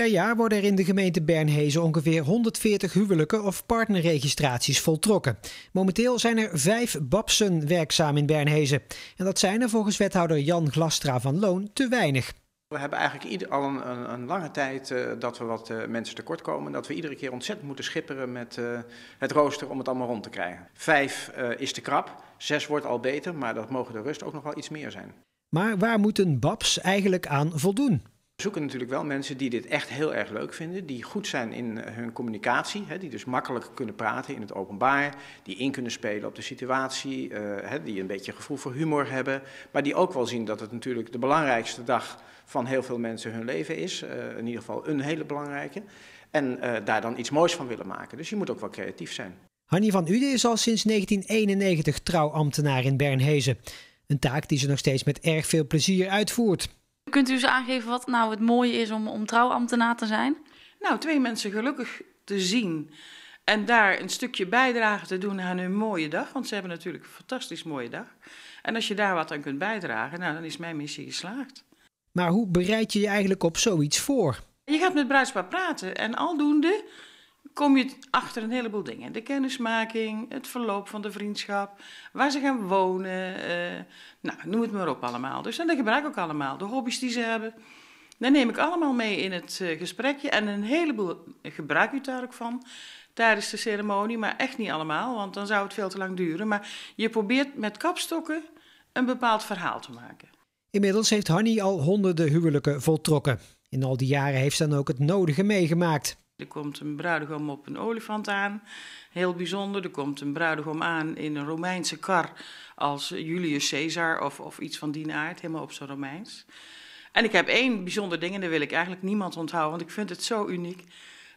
Per jaar worden er in de gemeente Bernhezen ongeveer 140 huwelijken of partnerregistraties voltrokken. Momenteel zijn er vijf babsen werkzaam in Bernhezen. En dat zijn er volgens wethouder Jan Glastra van Loon te weinig. We hebben eigenlijk al een, lange tijd eh, dat we wat uh, mensen tekortkomen. Dat we iedere keer ontzettend moeten schipperen met eh, het rooster om het allemaal rond te krijgen. Vijf is te krap, zes wordt al beter, maar dat mogen de rust ook nog wel iets meer zijn. Maar waar moeten babs eigenlijk aan voldoen? We zoeken natuurlijk wel mensen die dit echt heel erg leuk vinden, die goed zijn in eh, hun communicatie, hè, die dus makkelijk kunnen praten in het openbaar, die in kunnen spelen op de situatie, eh, hè, die een beetje gevoel voor humor hebben, maar die ook wel zien dat het natuurlijk de belangrijkste dag van heel veel mensen hun leven is, eh, in ieder geval een hele belangrijke, en daar dan iets moois van willen maken. Dus je moet ook wel creatief zijn. Hanni van Ude is al sinds 1991 trouwambtenaar in Bernhezen. Een taak die ze nog steeds met erg veel plezier uitvoert. Kunt u eens aangeven wat nou het mooie is om, om trouwambtenaar te zijn? Nou, twee mensen gelukkig te zien. En daar een stukje bijdrage te doen aan hun mooie dag. Want ze hebben natuurlijk een fantastisch mooie dag. En als je daar wat aan kunt bijdragen, nou, dan is mijn missie geslaagd. Maar hoe bereid je je eigenlijk op zoiets voor? Je gaat met bruidspaar praten en aldoende kom je achter een heleboel dingen. De kennismaking, het verloop van de vriendschap, waar ze gaan wonen, eh, nou, noem het maar op allemaal. Dus en dat gebruik ik ook allemaal. De hobby's die ze hebben, dat neem ik allemaal mee in het eh, gesprekje. En een heleboel gebruik ik daar ook van tijdens de ceremonie, maar echt niet allemaal, want dan zou het veel te lang duren. Maar je probeert met kapstokken een bepaald verhaal te maken. Inmiddels heeft Hanni al honderden huwelijken voltrokken. In al die jaren heeft ze dan ook het nodige meegemaakt. Er komt een bruidegom op een olifant aan, heel bijzonder. Er komt een bruidegom aan in een Romeinse kar als Julius Caesar of, of iets van die aard, helemaal op zijn Romeins. En ik heb één bijzonder ding en dat wil ik eigenlijk niemand onthouden, want ik vind het zo uniek.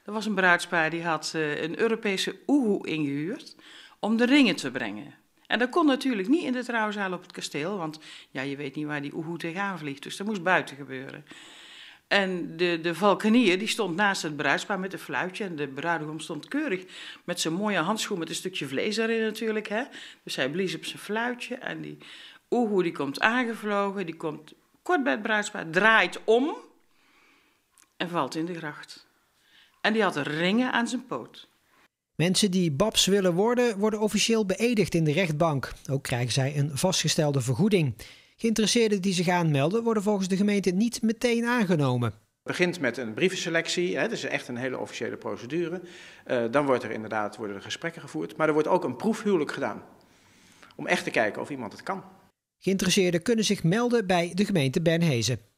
Er was een bruidspaar die had eh, een Europese oehoe ingehuurd om de ringen te brengen. En dat kon natuurlijk niet in de trouwzaal op het kasteel, want ja, je weet niet waar die oehoe tegenaan vliegt. Dus dat moest buiten gebeuren. En de, de valkenier die stond naast het bruidspaar met een fluitje. En de bruidegom stond keurig met zijn mooie handschoen met een stukje vlees erin natuurlijk. Hè? Dus hij blies op zijn fluitje. En die oehoe die komt aangevlogen. Die komt kort bij het bruidspaar, draait om en valt in de gracht. En die had ringen aan zijn poot. Mensen die babs willen worden, worden officieel beëdigd in de rechtbank. Ook krijgen zij een vastgestelde vergoeding. Geïnteresseerden die zich aanmelden worden volgens de gemeente niet meteen aangenomen. Het begint met een brievenselectie, hè, dat is echt een hele officiële procedure. Eh, dan wordt er inderdaad, worden er gesprekken gevoerd, maar er wordt ook een proefhuwelijk gedaan. Om echt te kijken of iemand het kan. Geïnteresseerden kunnen zich melden bij de gemeente Bernhezen.